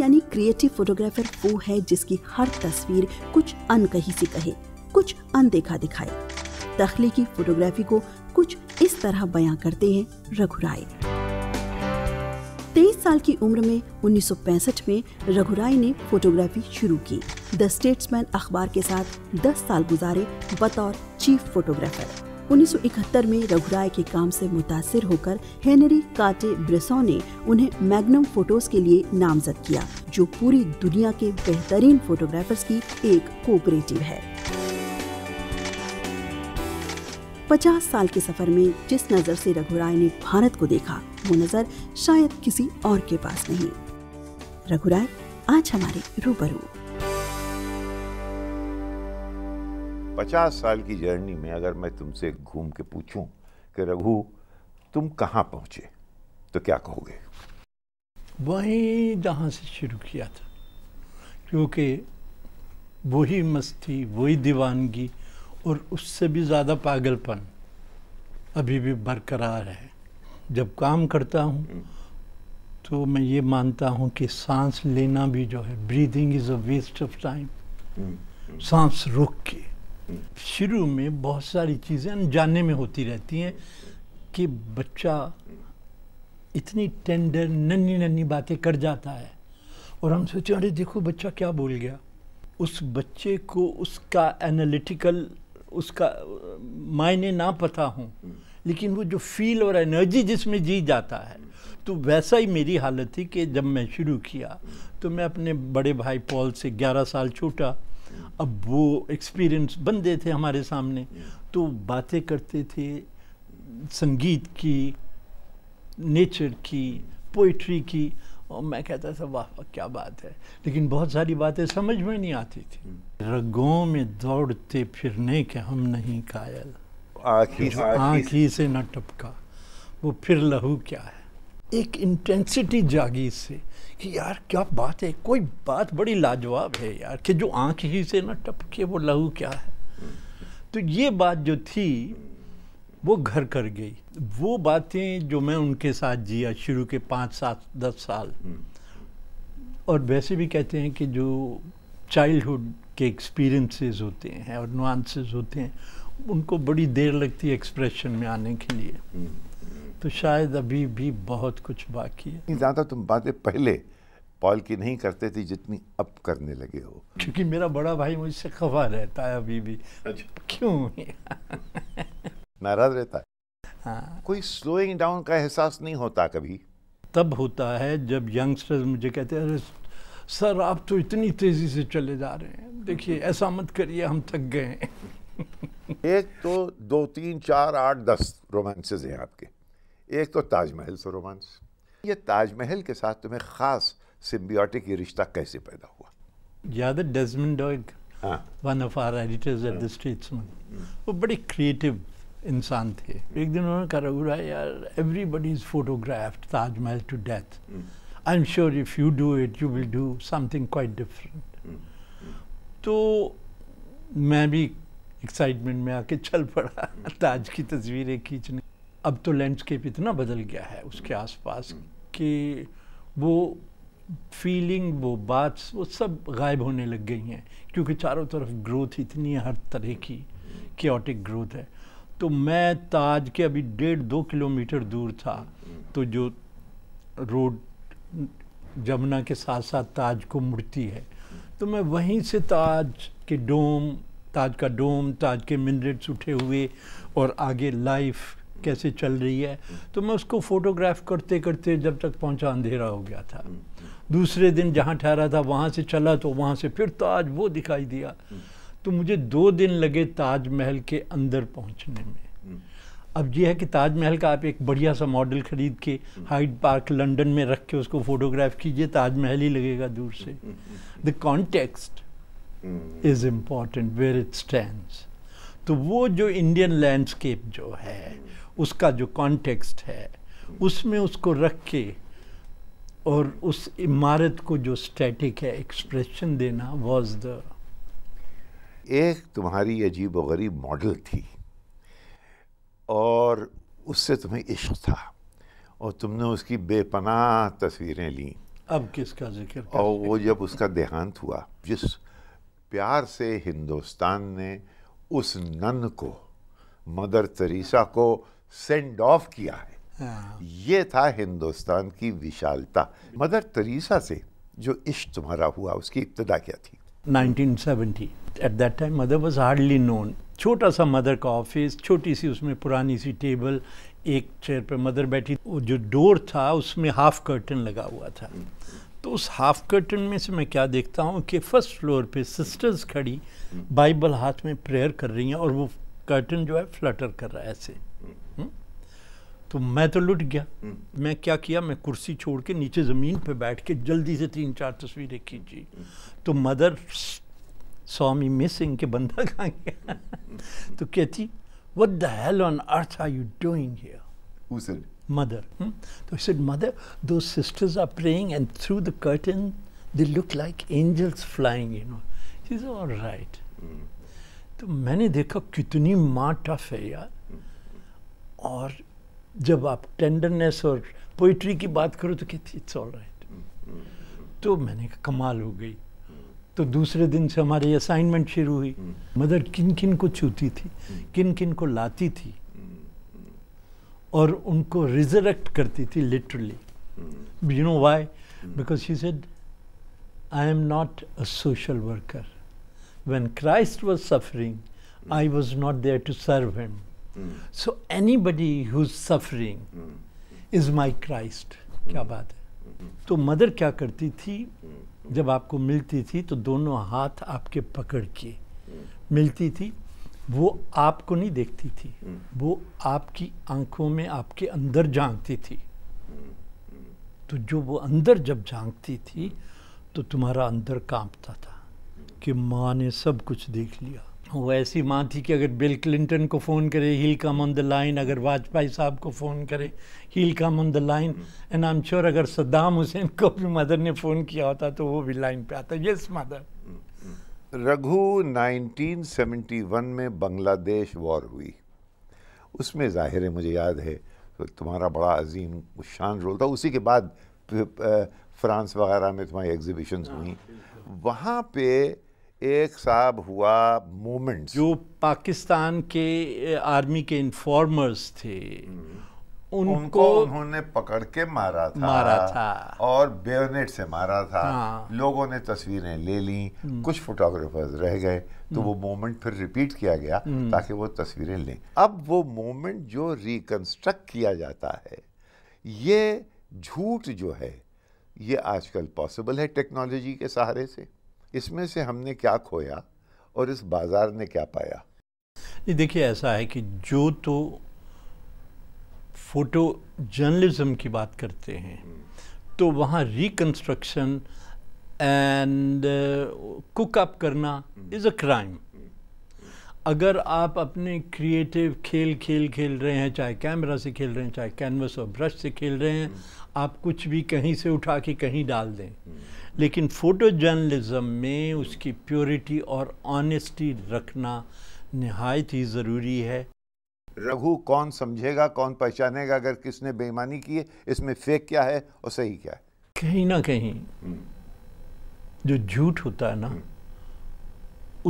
यानी creative photographer वो है जिसकी हर तस्वीर कुछ अनकही सी कहे कुछ अनदेखा दिखाए की फोटोग्राफी को कुछ इस तरह बयां करते हैं रघुराय तेईस साल की उम्र में 1965 में रघुराय ने फोटोग्राफी शुरू की द स्टेट्समैन अखबार के साथ 10 साल गुजारे बतौर चीफ फोटोग्राफर 1971 में रघुराय के काम से मुतासर होकर हेनरी काटे ब्रेसो ने उन्हें मैग्नम फोटोज के लिए नामजद किया जो पूरी दुनिया के बेहतरीन फोटोग्राफर्स की एक कोऑपरेटिव है पचास साल के सफर में जिस नजर से रघुराय ने भारत को देखा वो नजर शायद किसी और के पास नहीं रघुराय आज हमारे रूबरू पचास साल की जर्नी में अगर मैं तुमसे घूम के पूछूं कि रघु तुम कहाँ पहुँचे तो क्या कहोगे वहीं जहाँ से शुरू किया था क्योंकि वही मस्ती वही दीवानगी और उससे भी ज़्यादा पागलपन अभी भी बरकरार है जब काम करता हूँ हम्म। तो मैं ये मानता हूँ कि सांस लेना भी जो है breathing is a waste of time सांस रोक के शुरू में बहुत सारी चीज़ें अनजाने में होती रहती हैं कि बच्चा इतनी टेंडर नन्ही नन्ही बातें कर जाता है और हम सोचे अरे देखो बच्चा क्या बोल गया उस बच्चे को उसका एनालिटिकल उसका मायने ना पता हूँ लेकिन वो जो फील और एनर्जी जिसमें जी जाता है तो वैसा ही मेरी हालत थी कि जब मैं शुरू किया तो मैं अपने बड़े भाई पॉल से 11 साल छोटा अब वो एक्सपीरियंस बंदे थे हमारे सामने तो बातें करते थे संगीत की नेचर की पोइट्री की और मैं कहता था वाह क्या बात है लेकिन बहुत सारी बातें समझ में नहीं आती थी hmm. रगों में दौड़ते फिरने के हम नहीं कायल आँख से न टपका वो फिर लहू क्या है एक इंटेंसिटी जागी से कि यार क्या बात है कोई बात बड़ी लाजवाब है यार कि जो आँख ही से ना टपके वो लहू क्या है तो ये बात जो थी वो घर कर गई वो बातें जो मैं उनके साथ जिया शुरू के पाँच सात दस साल और वैसे भी कहते हैं कि जो चाइल्डहुड के एक्सपीरियंसेस होते हैं और नुआंसेस होते हैं उनको बड़ी देर लगती है एक्सप्रेशन में आने के लिए तो शायद अभी भी बहुत कुछ बाकी है ज़्यादा तुम बातें पहले पॉल की नहीं करते थे जितनी अब करने लगे हो क्योंकि मेरा बड़ा भाई मुझसे खफा रहता है अभी भी अच्छा। क्यों नाराज रहता है हाँ कोई स्लोइंग डाउन का एहसास नहीं होता कभी तब होता है जब यंगस्टर्स मुझे कहते हैं अरे सर आप तो इतनी तेज़ी से चले जा रहे हैं देखिए ऐसा मत करिए हम थक गए एक तो दो तीन चार आठ दस रोमांसेज हैं आपके एक तो ताजमहल रोमांस ये ताजमहल के साथ तुम्हें ख़ास सिम्बियोटिक रिश्ता कैसे पैदा हुआ याद है Desmond Doig one of our editors at the Statesman वो बड़े क्रिएटिव इंसान थे एक दिन उन्होंने कहा रहा यार everybody is photographed Taj Mahal to death I am sure if you do it you will do something quite different तो मैं भी एक्साइटमेंट में आके चल पड़ा ताज की तस्वीरें खींचने अब तो लैंडस्केप इतना बदल गया है उसके आसपास हम्म। कि वो फीलिंग वो बात वो सब गायब होने लग गई हैं क्योंकि चारों तरफ ग्रोथ इतनी है हर तरह की क्योटिक ग्रोथ है तो मैं ताज के अभी डेढ़ दो किलोमीटर दूर था हम्म। तो जो रोड जमुना के साथ साथ ताज को मुड़ती है तो मैं वहीं से ताज के डोम ताज का डोम ताज के मिनरेट्स उठे हुए और आगे लाइफ कैसे चल रही है तो मैं उसको फोटोग्राफ करते करते जब तक पहुंचा अंधेरा हो गया था दूसरे दिन जहाँ ठहरा था वहां से चला तो वहां से फिर ताज वो दिखाई दिया तो मुझे दो दिन लगे ताजमहल के अंदर पहुंचने में अब यह है कि ताजमहल का आप एक बढ़िया सा मॉडल खरीद के हाइड पार्क लंडन में रख के उसको फोटोग्राफ कीजिए ताजमहल ही लगेगा दूर से the context is important where it stand तो वो जो इंडियन लैंडस्केप जो है उसका जो कॉन्टेक्स्ट है उसमें उसको रख के और उस इमारत को जो स्टैटिक है एक्सप्रेशन देना वॉज द एक तुम्हारी अजीब व गरीब मॉडल थी और उससे तुम्हें इश्क था और तुमने उसकी बेपनाह तस्वीरें ली अब किसका जिक्र और वो जब उसका देहांत हुआ जिस प्यार से हिंदुस्तान ने उस नन को मदर तरीसा को सेंड ऑफ किया है हाँ। ये था हिंदुस्तान की विशालता मदर तरीसा से जो इश्क तुम्हारा हुआ उसकी इब्तदा क्या थी 1970 at that time mother was hardly known छोटा सा मदर का ऑफिस छोटी सी उसमें पुरानी सी टेबल एक चेयर पर मदर बैठी वो जो डोर था उसमें हाफ कर्टन लगा हुआ था तो उस हाफ कर्टन में से मैं क्या देखता हूँ कि फर्स्ट फ्लोर पे सिस्टर्स खड़ी बाइबल हाथ में प्रेयर कर रही हैं और वो कर्टन जो है फ्लटर कर रहा है ऐसे तो मैं तो लुट गया हम्म। मैं क्या किया मैं कुर्सी छोड़ के नीचे ज़मीन पे बैठ के जल्दी से तीन चार तस्वीरें खींची हम्म। तो मदर स्वामी मिसिंग के बंदा कहाँ गया हम्म। तो कहती what the hell on earth are you doing mother तो said mother two sisters are praying and through the curtain they look like angels flying you know is all right तो मैंने देखा कितनी माँ टफ है यार और जब आप टेंडरनेस और पोइट्री की बात करो तो कहती इट्स ऑल राइट तो मैंने कहा कमाल हो गई तो दूसरे दिन से हमारी असाइनमेंट शुरू हुई मदर किन किन को छूती थी किन किन को लाती थी और उनको रिजरेक्ट करती थी literally you know why because she said I am not a social worker when Christ was suffering I was not there to serve him so anybody who's is my Christ क्या बात है hmm. Hmm. तो mother क्या करती थी hmm. जब आपको मिलती थी तो दोनों हाथ आपके पकड़ के मिलती थी वो आपको नहीं देखती थी वो आपकी आंखों में आपके अंदर झांकती थी तो जो वो अंदर जब झांकती थी तो तुम्हारा अंदर कांपता था कि माँ ने सब कुछ देख लिया वो ऐसी माँ थी कि अगर बिल क्लिंटन को फ़ोन करे he'll come on the line अगर वाजपेयी साहब को फ़ोन करे he'll come on the line and I am sure अगर सद्दाम हुसैन को भी मदर ने फ़ोन किया होता तो वो भी लाइन पे आता यस मदर हम्म। रघु 1971 में बांग्लादेश वॉर हुई उसमें ज़ाहिर है मुझे याद है तो तुम्हारा बड़ा अजीम शान रोल था उसी के बाद फ्रांस वगैरह में तुम्हारी एग्जीबिशन हुई हाँ। वहाँ पे एक साहब हुआ मोमेंट जो पाकिस्तान के आर्मी के इन्फॉर्मर्स थे हम्म। उनको, उनको उन्होंने पकड़ के मारा था मारा था और बेयोनेट से मारा था हाँ। लोगों ने तस्वीरें ले ली हम्म। कुछ फोटोग्राफर्स रह गए तो वो मोमेंट हम्म। फिर रिपीट किया गया ताकि वो तस्वीरें लें अब वो मोमेंट जो रिकंस्ट्रक्ट किया जाता है ये झूठ जो है ये आजकल पॉसिबल है टेक्नोलॉजी के सहारे से इसमें से हमने क्या खोया और इस बाज़ार ने क्या पाया नहीं देखिए ऐसा है कि जो तो फोटो जर्नलिज्म की बात करते हैं हम्म। तो वहाँ रिकन्स्ट्रक्शन एंड कुक अप करना इज़ अ क्राइम अगर आप अपने क्रिएटिव खेल खेल खेल रहे हैं चाहे कैमरा से खेल रहे हैं चाहे कैनवस और ब्रश से खेल रहे हैं हम्म। आप कुछ भी कहीं से उठा के कहीं डाल दें हम्म। लेकिन फ़ोटो जर्नलिज़म में उसकी प्योरिटी और ऑनेस्टी रखना नहायत ही ज़रूरी है रघु कौन समझेगा कौन पहचानेगा अगर किसने बेईमानी की है इसमें फेक क्या है और सही क्या है कहीं ना कहीं हम्म। जो झूठ होता है ना हम्म।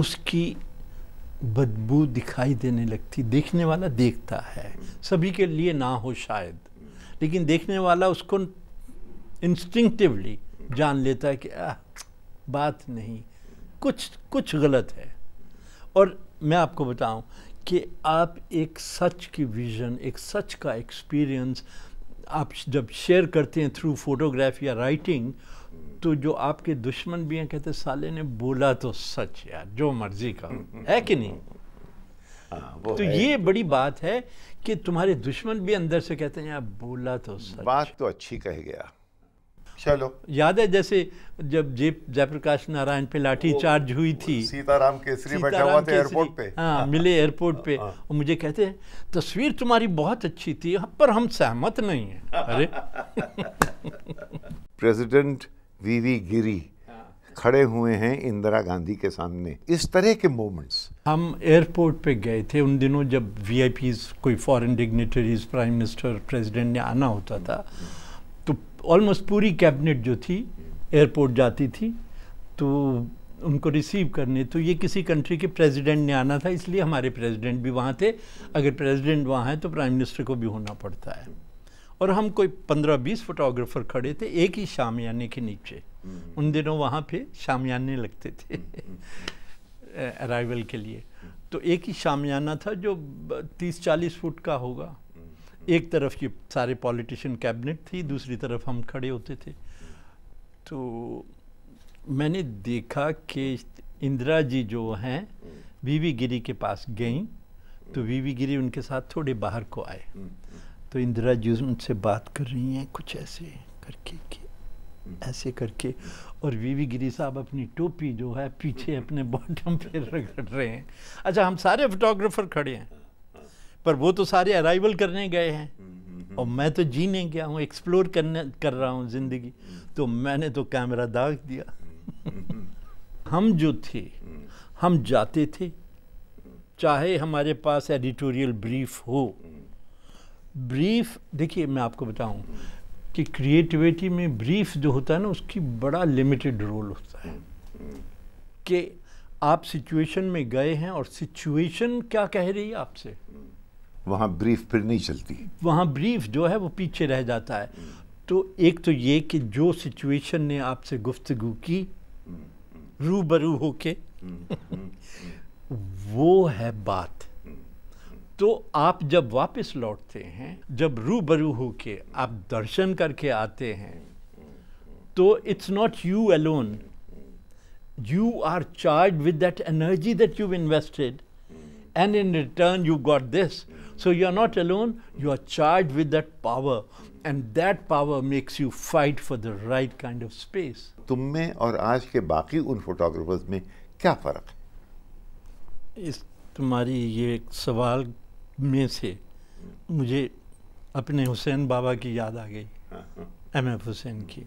उसकी बदबू दिखाई देने लगती देखने वाला देखता है हम्म। सभी के लिए ना हो शायद लेकिन देखने वाला उसको इंस्टिंक्टिवली जान लेता है कि आ, बात नहीं कुछ कुछ गलत है और मैं आपको बताऊं कि आप एक सच की विज़न एक सच का एक्सपीरियंस आप जब शेयर करते हैं थ्रू फोटोग्राफ या राइटिंग तो जो आपके दुश्मन भी हैं कहते साले ने बोला तो सच यार जो मर्जी का है कि नहीं आ, हाँ, तो ये बड़ी बात है कि तुम्हारे दुश्मन भी अंदर से कहते हैं यार बोला तो सच बात तो अच्छी कह गया चलो याद है जैसे जब जय जयप्रकाश नारायण पे लाठी चार्ज हुई थी सीताराम केसरी सीता बैठा हुआ था एयरपोर्ट पे हाँ मिले एयरपोर्ट पे हाँ। और मुझे कहते हैं तस्वीर तुम्हारी बहुत अच्छी थी पर हम सहमत नहीं हैं अरे प्रेसिडेंट वीवी गिरी हाँ। खड़े हुए हैं इंदिरा गांधी के सामने इस तरह के मोमेंट्स हम एयरपोर्ट पे गए थे उन दिनों जब वीआईपीज कोई foreign dignitaries prime minister president ने आना होता था ऑलमोस्ट पूरी कैबिनेट जो थी एयरपोर्ट जाती थी तो उनको रिसीव करने तो ये किसी कंट्री के प्रेसिडेंट ने आना था इसलिए हमारे प्रेसिडेंट भी वहाँ थे अगर प्रेसिडेंट वहाँ है तो प्राइम मिनिस्टर को भी होना पड़ता है और हम कोई पंद्रह बीस फोटोग्राफर खड़े थे एक ही शामियाने के नीचे हम्म। उन दिनों वहाँ पे शामियाने लगते थे अराइवल हम्म, हम्म, के लिए तो एक ही शामियाना था जो तीस चालीस फुट का होगा एक तरफ ये सारे पॉलिटिशियन कैबिनेट थी दूसरी तरफ हम खड़े होते थे तो मैंने देखा कि इंदिरा जी जो हैं वी गिरी के पास गई तो वी गिरी उनके साथ थोड़े बाहर को आए तो इंदिरा जी उनसे बात कर रही हैं कुछ ऐसे करके कि ऐसे करके और वीवी गिरी साहब अपनी टोपी जो है पीछे अपने बॉटम पे रगड़ रहे हैं अच्छा हम सारे फोटोग्राफर खड़े हैं पर वो तो सारे अराइवल करने गए हैं हम्म, हम्म, हम्म, और मैं तो जीने गया हूँ एक्सप्लोर करने कर रहा हूँ ज़िंदगी तो मैंने तो कैमरा दाग दिया हम जो थे हम जाते थे चाहे हमारे पास एडिटोरियल ब्रीफ हो ब्रीफ देखिए मैं आपको बताऊं कि क्रिएटिविटी में ब्रीफ जो होता है ना उसकी बड़ा लिमिटेड रोल होता है कि आप सिचुएशन में गए हैं और सिचुएशन क्या कह रही है आपसे वहाँ ब्रीफ फिर नहीं चलती वहाँ ब्रीफ जो है वो पीछे रह जाता है तो एक तो ये कि जो सिचुएशन ने आपसे गुफ्तगु की रूबरू होके वो है बात तो आप जब वापस लौटते हैं जब रूबरू होके आप दर्शन करके आते हैं तो it's not you alone you are charged with that energy that you invested and in return you got this So you are not alone, you are charged with that power, and that power makes you fight for the right kind of space. तुम में और आज के बाकी उन photographers में क्या फ़र्क है इस तुम्हारी ये सवाल में से मुझे अपने हुसैन बाबा की याद आ गई एम एफ हुसैन की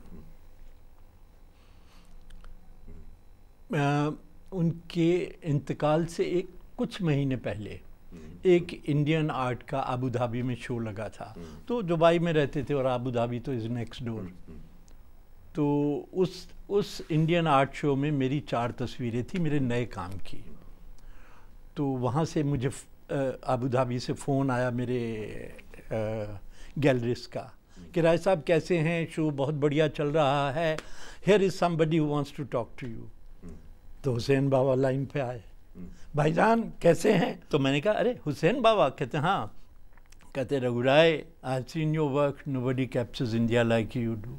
आ, उनके इंतकाल से एक कुछ महीने पहले एक इंडियन आर्ट का आबू धाबी में शो लगा था तो दुबई में रहते थे और आबू धाबी तो इज़ नेक्स्ट डोर तो उस उस इंडियन आर्ट शो में मेरी चार तस्वीरें थी मेरे नए काम की तो वहाँ से मुझे आबू धाबी से फ़ोन आया मेरे गैलरीज का कि राय साहब कैसे हैं शो बहुत बढ़िया चल रहा है here is somebody who wants to talk to you तो हुसैन बाबा लाइन पे आए भाईजान कैसे हैं तो मैंने कहा अरे हुसैन बाबा कहते हाँ कहते रघुराय I seen your work nobody captures India like you do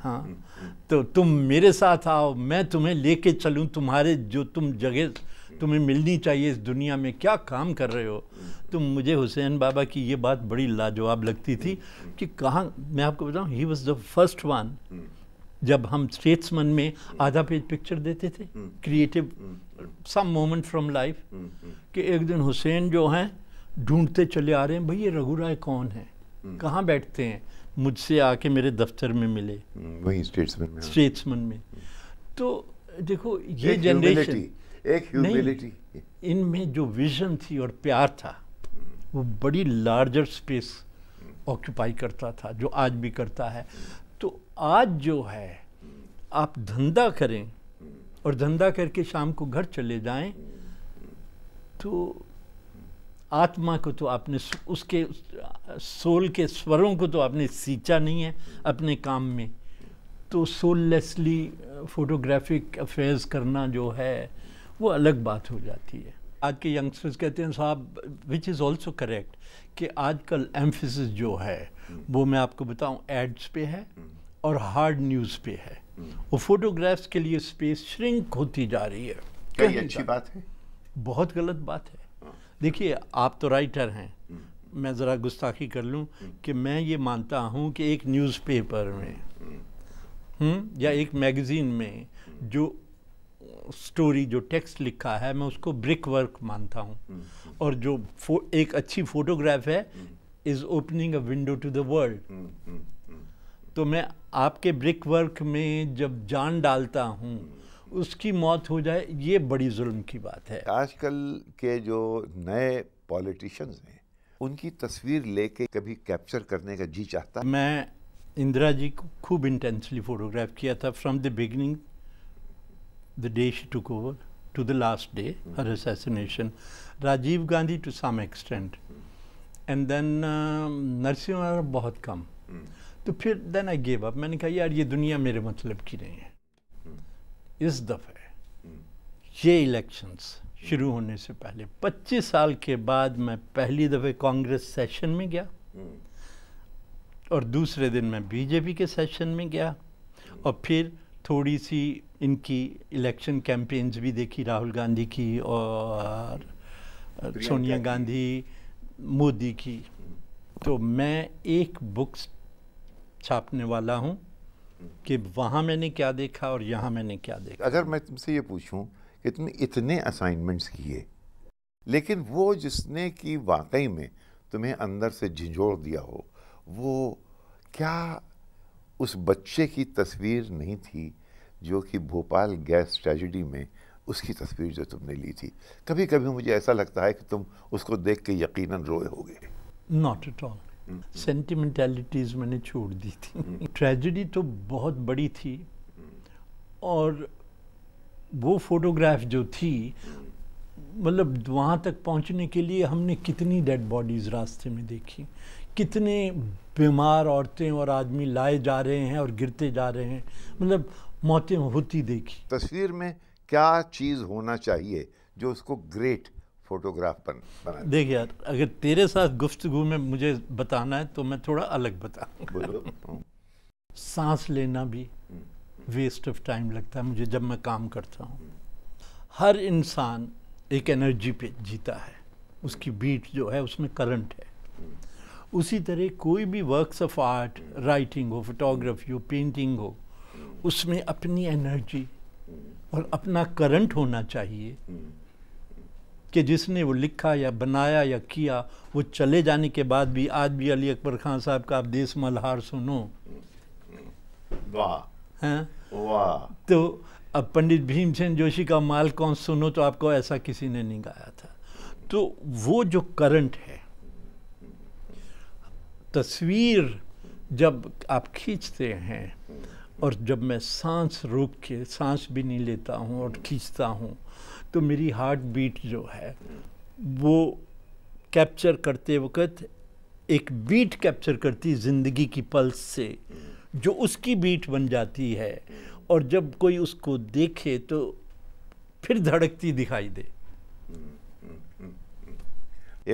हाँ हम्म, हम्म। तो तुम मेरे साथ आओ मैं तुम्हें लेके चलूँ तुम्हारे जो तुम जगह तुम्हें मिलनी चाहिए इस दुनिया में क्या काम कर रहे हो हम्म, तो मुझे हुसैन बाबा की ये बात बड़ी लाजवाब लगती थी कि कहाँ मैं आपको बताऊँ he was the first one जब हम स्टेट्समैन में आधा पेज पिक्चर देते थे creative some moment from life कि एक दिन हुसैन जो हैं ढूंढते चले आ रहे हैं भाई ये रघु राय कौन है हम्म। कहाँ बैठते हैं मुझसे आके मेरे दफ्तर में मिले हम्म, वही स्टेट्समैन में स्टेट्समैन में हम्म। तो देखो ये जनरेशन एक ह्यूमिलिटी इनमें जो विजन थी और प्यार था वो बड़ी लार्जर स्पेस ऑक्यूपाई करता था जो आज भी करता है आज जो है आप धंधा करें और धंधा करके शाम को घर चले जाएं तो आत्मा को तो आपने उसके सोल के स्वरों को तो आपने सींचा नहीं है अपने काम में तो सोललेसली फोटोग्राफिक अफेयर्स करना जो है वो अलग बात हो जाती है आज के यंगस्टर्स कहते हैं साहब विच इज़ ऑल्सो करेक्ट कि आजकल एम्फिस जो है वो मैं आपको बताऊं एड्स पे है और हार्ड न्यूज़ पे है वो फोटोग्राफ्स के लिए स्पेस श्रिंक होती जा रही है क्या ये अच्छी बात है बहुत गलत बात है हाँ। देखिए आप तो राइटर हैं हम्म। मैं ज़रा गुस्ताखी कर लूँ कि मैं ये मानता हूँ कि एक न्यूज़पेपर में हम्म।, हम्म या एक मैगज़ीन में हम्म। जो स्टोरी जो टेक्स्ट लिखा है मैं उसको ब्रिक वर्क मानता हूँ और जो एक अच्छी फोटोग्राफ है is opening a window to the world तो मैं आपके ब्रिक वर्क में जब जान डालता हूँ उसकी मौत हो जाए ये बड़ी जुल्म की बात है आजकल के जो नए पॉलिटिशियंस हैं उनकी तस्वीर लेके कभी कैप्चर करने का जी चाहता मैं इंदिरा जी को खूब इंटेंसली फोटोग्राफ किया था from the beginning the day she took over to the last day her assassination Rajiv Gandhi to some extent and then Narasimha बहुत कम hmm. तो फिर देन आई गेव अप मैंने कहा यार ये दुनिया मेरे मतलब की नहीं है हम्म। इस दफ़े हम्म। ये इलेक्शंस शुरू होने से पहले 25 साल के बाद मैं पहली दफ़े कांग्रेस सेशन में गया हम्म। और दूसरे दिन मैं बीजेपी के सेशन में गया और फिर थोड़ी सी इनकी इलेक्शन कैंपेन्स भी देखी राहुल गांधी की और सोनिया गांधी मोदी की तो मैं एक बुक्स छापने वाला हूँ कि वहाँ मैंने क्या देखा और यहाँ मैंने क्या देखा अगर मैं तुमसे ये पूछूँ कि तुमने इतने असाइनमेंट्स किए लेकिन वो जिसने कि वाकई में तुम्हें अंदर से झिझोड़ दिया हो वो क्या उस बच्चे की तस्वीर नहीं थी जो कि भोपाल गैस ट्रेजिडी में उसकी तस्वीर जो तुमने ली थी कभी कभी मुझे ऐसा लगता है कि तुम उसको देख के यकीनन रोए होगे नॉट एट ऑल सेंटिमेंटलिटीज़ मैंने छोड़ दी थी ट्रेजिडी हम्म। तो बहुत बड़ी थी और वो फोटोग्राफ जो थी मतलब वहाँ तक पहुँचने के लिए हमने कितनी डेड बॉडीज़ रास्ते में देखी कितने बीमार औरतें और आदमी लाए जा रहे हैं और गिरते जा रहे हैं मतलब मौतें होती देखी तस्वीर में क्या चीज़ होना चाहिए जो उसको ग्रेट फोटोग्राफ बन बना देख यार अगर तेरे साथ गुफ्तगु में मुझे बताना है तो मैं थोड़ा अलग बता सांस लेना भी वेस्ट ऑफ टाइम लगता है मुझे जब मैं काम करता हूँ हर इंसान एक एनर्जी पे जीता है उसकी बीट जो है उसमें करंट है उसी तरह कोई भी वर्क्स ऑफ आर्ट राइटिंग हो फोटोग्राफी हो पेंटिंग हो उसमें अपनी एनर्जी और अपना करंट होना चाहिए कि जिसने वो लिखा या बनाया या किया वो चले जाने के बाद भी आज भी अली अकबर खान साहब का आप देश मल्हार सुनो वाह वाह तो अब पंडित भीमसेन जोशी का माल कौन सुनो तो आपको ऐसा किसी ने नहीं गाया था तो वो जो करंट है तस्वीर जब आप खींचते हैं और जब मैं सांस रोक के सांस भी नहीं लेता हूँ और खींचता हूँ तो मेरी हार्ट बीट जो है वो कैप्चर करते वक्त एक बीट कैप्चर करती ज़िंदगी की पल्स से जो उसकी बीट बन जाती है और जब कोई उसको देखे तो फिर धड़कती दिखाई दे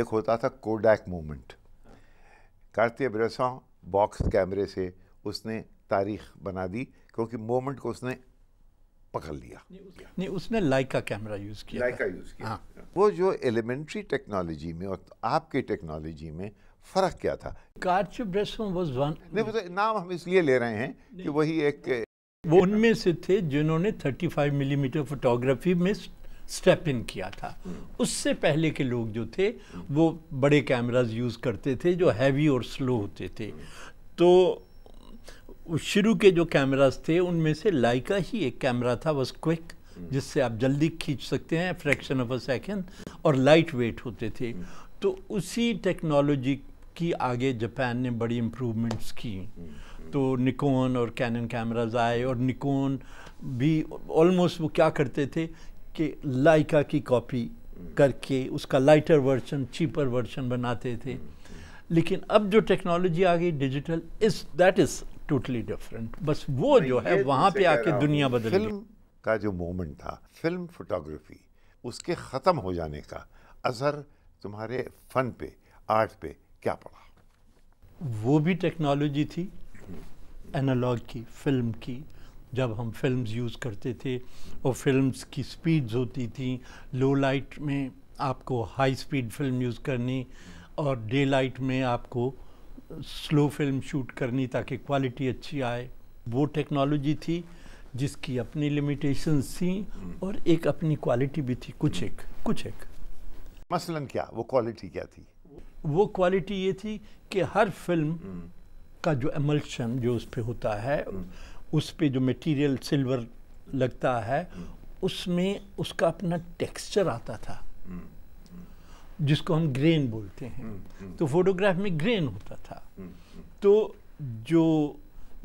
एक होता था Kodak moment Cartier Bresson box कैमरे से उसने तारीख बना दी क्योंकि मोमेंट को उसने पकड़ लिया नहीं उसने लाइका कैमरा यूज़ किया लाइका यूज़ किया हाँ वो जो एलिमेंट्री टेक्नोलॉजी में और आपकी टेक्नोलॉजी में फ़र्क क्या था कार्च ब्रेसों वाज वन नहीं मतलब नाम हम इसलिए ले रहे हैं कि वही एक वो उनमें से थे जिन्होंने 35 मिलीमीटर फोटोग्राफी में स्टेप इन किया था हम्म। उससे पहले के लोग जो थे वो बड़े कैमराज यूज़ करते थे जो हैवी और स्लो होते थे तो शुरू के जो कैमराज थे उनमें से लाइका ही एक कैमरा था वॉज क्विक जिससे आप जल्दी खींच सकते हैं फ्रैक्शन ऑफ अ सेकेंड और लाइट वेट होते थे तो उसी टेक्नोलॉजी की आगे जापान ने बड़ी इम्प्रूवमेंट्स की तो निकोन और कैनन कैमराज आए और निकोन भी ऑलमोस्ट वो क्या करते थे कि लाइका की कॉपी करके उसका लाइटर वर्जन चीपर वर्जन बनाते थे लेकिन अब जो टेक्नोलॉजी आ गई डिजिटल इस दैट इज़ टोटली डिफरेंट बस वो जो है वहाँ पे आके दुनिया बदल फिल्म का जो मोमेंट था फिल्म फोटोग्राफी उसके ख़त्म हो जाने का असर तुम्हारे फन पे आर्ट पे क्या पड़ा वो भी टेक्नोलॉजी थी एनालॉग की फिल्म की जब हम फिल्म्स यूज़ करते थे और फिल्म्स की स्पीड्स होती थी लो लाइट में आपको हाई स्पीड फिल्म यूज़ करनी और डे लाइट में आपको स्लो फिल्म शूट करनी ताकि क्वालिटी अच्छी आए वो टेक्नोलॉजी थी जिसकी अपनी लिमिटेशंस थी हम्म। और एक अपनी क्वालिटी भी थी कुछ एक कुछ एक मसलन क्या वो क्वालिटी क्या थी वो क्वालिटी ये थी कि हर फिल्म हम्म। का जो एमल्शन जो उस पर होता है हम्म। उस पर जो मटेरियल सिल्वर लगता है उसमें उसका अपना टेक्सचर आता था जिसको हम ग्रेन बोलते हैं हम्म, हम्म। तो फोटोग्राफ में ग्रेन होता था हम्म, तो जो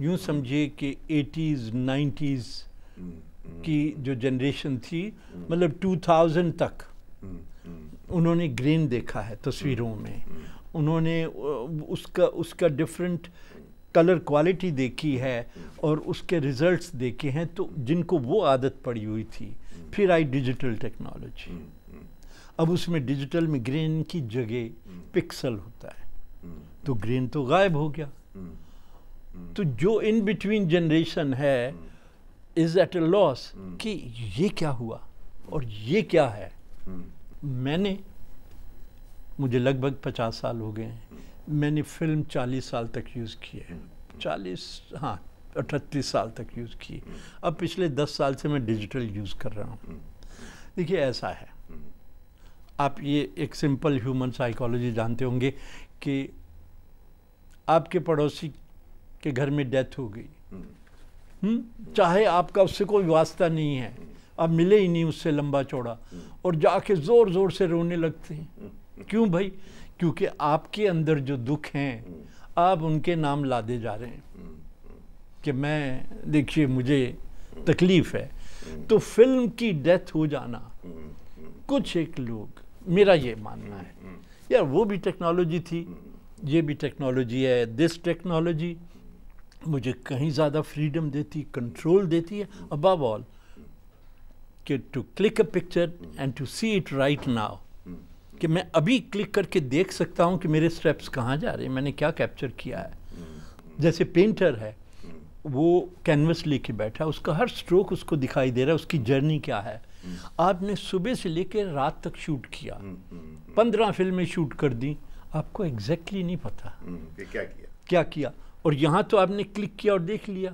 यूँ समझिए कि एटीज़ नाइन्टीज़ की जो जनरेशन थी मतलब 2000 तक उन्होंने ग्रेन देखा है तस्वीरों में उन्होंने उसका उसका डिफरेंट कलर क्वालिटी देखी है और उसके रिजल्ट्स देखे हैं तो जिनको वो आदत पड़ी हुई थी फिर आई डिजिटल टेक्नोलॉजी अब उसमें डिजिटल में ग्रेन की जगह पिक्सल हम्म। होता है हम्म। तो ग्रेन तो गायब हो गया हम्म। तो जो इन बिटवीन जनरेशन है इज एट ए लॉस कि ये क्या हुआ और ये क्या है मैंने मुझे लगभग पचास साल हो गए हैं मैंने फिल्म चालीस साल तक यूज़ की है चालीस हाँ अठतीस साल तक यूज़ की अब पिछले दस साल से मैं डिजिटल यूज़ कर रहा हूँ देखिए ऐसा है आप ये एक सिंपल ह्यूमन साइकोलॉजी जानते होंगे कि आपके पड़ोसी के घर में डेथ हो गई हम्म।, हम्म चाहे आपका उससे कोई वास्ता नहीं है हम्म। आप मिले ही नहीं उससे लंबा चौड़ा हम्म। और जाके ज़ोर ज़ोर से रोने लगते हैं क्यों भाई क्योंकि आपके अंदर जो दुख हैं आप उनके नाम लादे जा रहे हैं कि मैं देखिए मुझे तकलीफ़ है तो फिल्म की डेथ हो जाना कुछ एक लोग मेरा ये मानना है हम्म, हम्म। यार वो भी टेक्नोलॉजी थी हम्म। ये भी टेक्नोलॉजी है दिस टेक्नोलॉजी मुझे कहीं ज़्यादा फ्रीडम देती कंट्रोल देती है अबव ऑल कि to click a picture and to see it right now कि मैं अभी क्लिक करके देख सकता हूँ कि मेरे स्टेप्स कहाँ जा रहे हैं मैंने क्या कैप्चर किया है जैसे पेंटर है वो कैनवस लेके बैठा है उसका हर स्ट्रोक उसको दिखाई दे रहा है उसकी जर्नी क्या है आपने सुबह से लेकर रात तक शूट किया हम्म, हम्म, हम्म। पंद्रह फिल्में शूट कर दी आपको एग्जैक्टली नहीं पता क्या किया क्या किया और यहाँ तो आपने क्लिक किया और देख लिया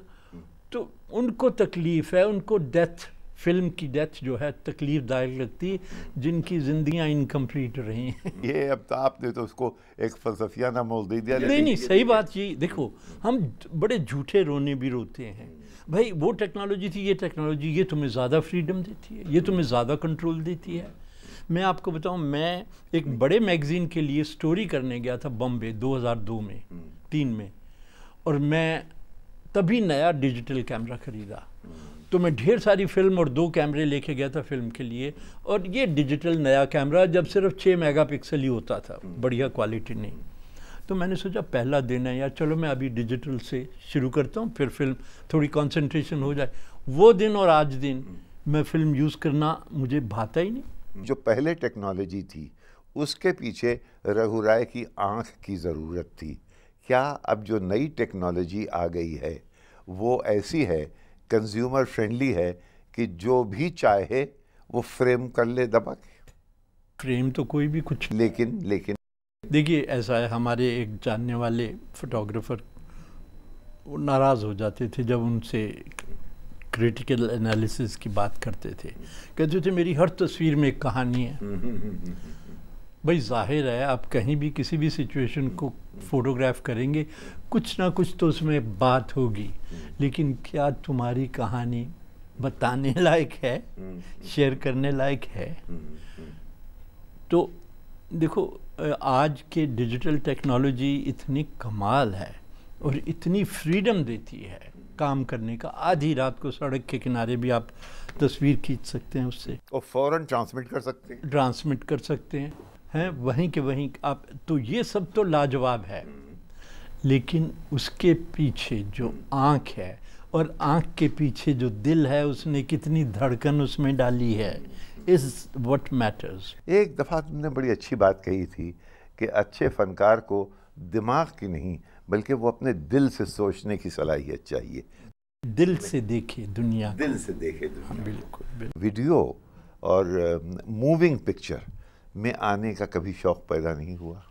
तो उनको तकलीफ़ है उनको डेथ फिल्म की डेथ जो है तकलीफ दायक लगती जिनकी जिंदगियां इनकम्प्लीट रही ये अब तो आपने तो उसको एक फलसफियाना मोल दे दिया नहीं नहीं सही बात ये देखो हम बड़े झूठे रोने भी रोते हैं भाई वो टेक्नोलॉजी थी ये टेक्नोलॉजी ये तुम्हें ज़्यादा फ्रीडम देती है ये तुम्हें ज़्यादा कंट्रोल देती है मैं आपको बताऊँ मैं एक बड़े मैगज़ीन के लिए स्टोरी करने गया था बम्बे दो में तीन में और मैं तभी नया डिजिटल कैमरा ख़रीदा तो मैं ढेर सारी फिल्म और दो कैमरे लेके गया था फिल्म के लिए और ये डिजिटल नया कैमरा जब सिर्फ छः मेगापिक्सल ही होता था बढ़िया क्वालिटी नहीं तो मैंने सोचा पहला दिन है यार चलो मैं अभी डिजिटल से शुरू करता हूँ फिर फिल्म थोड़ी कंसंट्रेशन हो जाए वो दिन और आज दिन मैं फिल्म यूज़ करना मुझे भाता ही नहीं जो पहले टेक्नोलॉजी थी उसके पीछे रघु राय की आँख की ज़रूरत थी क्या अब जो नई टेक्नोलॉजी आ गई है वो ऐसी है कंज्यूमर फ्रेंडली है कि जो भी चाहे वो फ्रेम कर ले दबा के फ्रेम तो कोई भी कुछ लेकिन लेकिन देखिए ऐसा है हमारे एक जानने वाले फोटोग्राफर वो नाराज़ हो जाते थे जब उनसे क्रिटिकल एनालिसिस की बात करते थे कहते थे मेरी हर तस्वीर में एक कहानी है भाई जाहिर है आप कहीं भी किसी भी सिचुएशन को फोटोग्राफ करेंगे कुछ ना कुछ तो उसमें बात होगी लेकिन क्या तुम्हारी कहानी बताने लायक है शेयर करने लायक है तो देखो आज के डिजिटल टेक्नोलॉजी इतनी कमाल है और इतनी फ्रीडम देती है काम करने का आधी रात को सड़क के किनारे भी आप तस्वीर खींच सकते हैं उससे और फौरन ट्रांसमिट कर सकते हैं ट्रांसमिट कर सकते हैं हैं वहीं के वहीं आप तो ये सब तो लाजवाब है लेकिन उसके पीछे जो आँख है और आँख के पीछे जो दिल है उसने कितनी धड़कन उसमें डाली है इज वट मैटर्स एक दफ़ा तुमने बड़ी अच्छी बात कही थी कि अच्छे फनकार को दिमाग की नहीं बल्कि वो अपने दिल से सोचने की सलाहियत चाहिए दिल से देखे दुनिया दिल से देखे दुनिया हाँ, बिल्कुल, बिल्कुल वीडियो और मूविंग uh, पिक्चर में आने का कभी शौक पैदा नहीं हुआ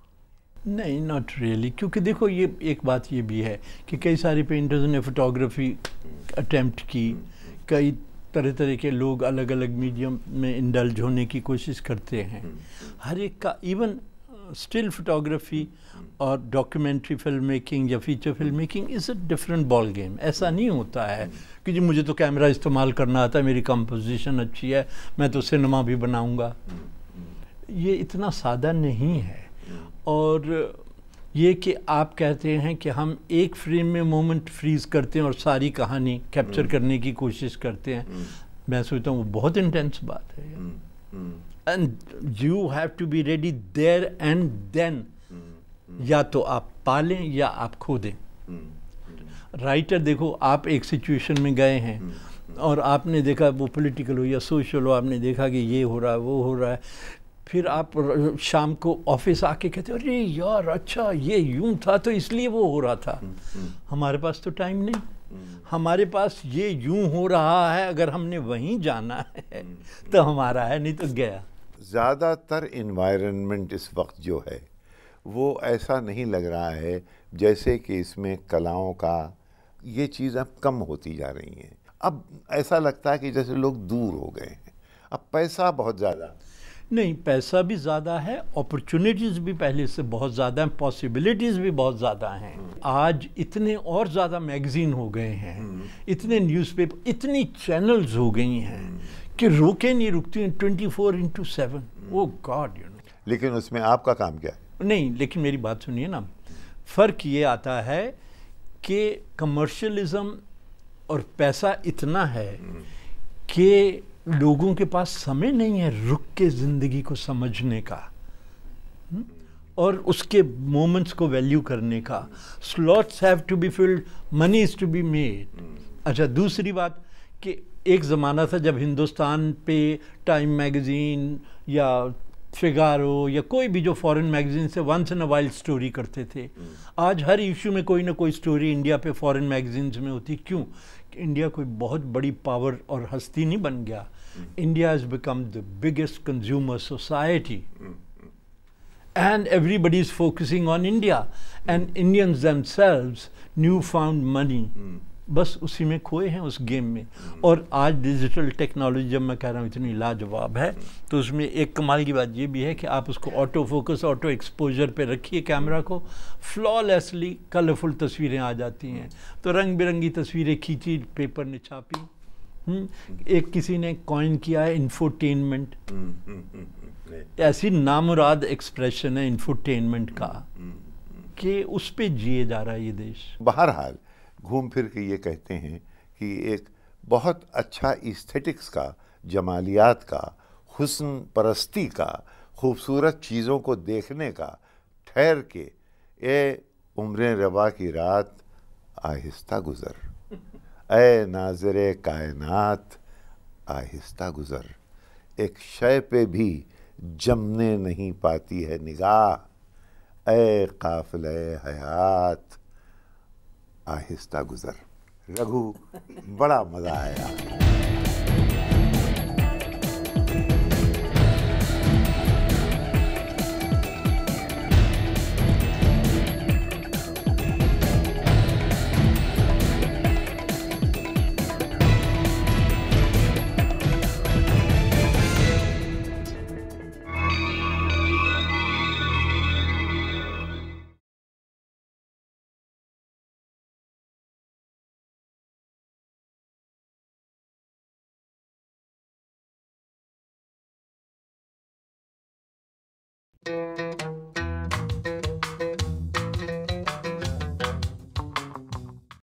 नहीं नॉट रियली really, क्योंकि देखो ये एक बात ये भी है कि कई सारे पेंटर्स ने फोटोग्राफी अटैम्प्ट की हम्म, हम्म। कई तरह तरह के लोग अलग अलग मीडियम में इंडल्ज होने की कोशिश करते हैं हम्म, हम्म। हर एक का इवन स्टिल फोटोग्राफी और डॉक्यूमेंट्री फिल्म मेकिंग या feature film making is a different ball game ऐसा हम्म। नहीं होता है कि जी मुझे तो कैमरा इस्तेमाल करना आता है मेरी कंपोजिशन अच्छी है मैं तो सिनेमा भी बनाऊंगा ये इतना सादा नहीं है और ये कि आप कहते हैं कि हम एक फ्रेम में मोमेंट फ्रीज करते हैं और सारी कहानी कैप्चर हम्म। करने की कोशिश करते हैं हम्म। मैं सोचता हूँ वो बहुत इंटेंस बात है and you have to be ready there and then या तो आप पालें या आप खो दें राइटर हम्म। देखो आप एक सिचुएशन में गए हैं और आपने देखा वो पॉलिटिकल हो या सोशल हो आपने देखा कि ये हो रहा है वो हो रहा है फिर आप शाम को ऑफिस आके कहते अरे यार अच्छा ये यूं था तो इसलिए वो हो रहा था हम्म, हम्म। हमारे पास तो टाइम नहीं हम्म। हमारे पास ये यूं हो रहा है अगर हमने वहीं जाना है तो हमारा है नहीं तो गया ज़्यादातर इन्वायरमेंट इस वक्त जो है वो ऐसा नहीं लग रहा है जैसे कि इसमें कलाओं का ये चीज़ अब कम होती जा रही हैं अब ऐसा लगता है कि जैसे लोग दूर हो गए हैं अब पैसा बहुत ज़्यादा नहीं पैसा भी ज़्यादा है अपॉर्चुनिटीज़ भी पहले से बहुत ज़्यादा हैं पॉसिबिलिटीज़ भी बहुत ज़्यादा हैं हम्म। आज इतने और ज़्यादा मैगज़ीन हो गए हैं हम्म। इतने न्यूज़पेपर इतनी चैनल्स हो गई हैं हम्म। कि रोके नहीं रुकती हैं ट्वेंटी फोर इंटू सेवन वो गॉड यू नो लेकिन उसमें आपका काम क्या है नहीं लेकिन मेरी बात सुनिए ना फ़र्क ये आता है कि कमर्शलिज़म और पैसा इतना है कि लोगों के पास समय नहीं है रुक के ज़िंदगी को समझने का हम्म? और उसके मोमेंट्स को वैल्यू करने का slots have to be filled money is to be made अच्छा दूसरी बात कि एक ज़माना था जब हिंदुस्तान पे टाइम मैगज़ीन या फिगारो या कोई भी जो फॉरेन मैगजीन से once in a while story करते थे hmm. आज हर इशू में कोई ना कोई स्टोरी इंडिया पे फॉरेन मैगजीन्स में होती क्यों India, कोई बहुत बड़ी पावर और हस्ती नहीं बन गया India has become and everybody is focusing on India. And Indians themselves, new found money, बस उसी में खोए हैं उस गेम में और आज डिजिटल टेक्नोलॉजी जब मैं कह रहा हूँ इतनी लाजवाब है तो उसमें एक कमाल की बात ये भी है कि आप उसको ऑटो फोकस ऑटो एक्सपोजर पे रखिए कैमरा को फ्लॉलेसली कलरफुल तस्वीरें आ जाती हैं तो रंग बिरंगी तस्वीरें खींची पेपर ने छापी हम्म, एक किसी ने कॉइन किया है इन्फोटेनमेंट ऐसी नामुराद एक्सप्रेशन है इन्फोटेनमेंट का कि उस पर जिए जा रहा है ये देश बहरहाल घूम फिर के ये कहते हैं कि एक बहुत अच्छा इस्थेटिक्स का जमालियात का हसन परस्ती का खूबसूरत चीज़ों को देखने का ठहर के ए उम्र रवा की रात आहिस्ता गुज़र ए नाजर कायनात आहिस्ता गुज़र एक शय पे भी जमने नहीं पाती है निगाह ए काफिल हयात आहिस्ता गुजर रघु बड़ा मज़ा आया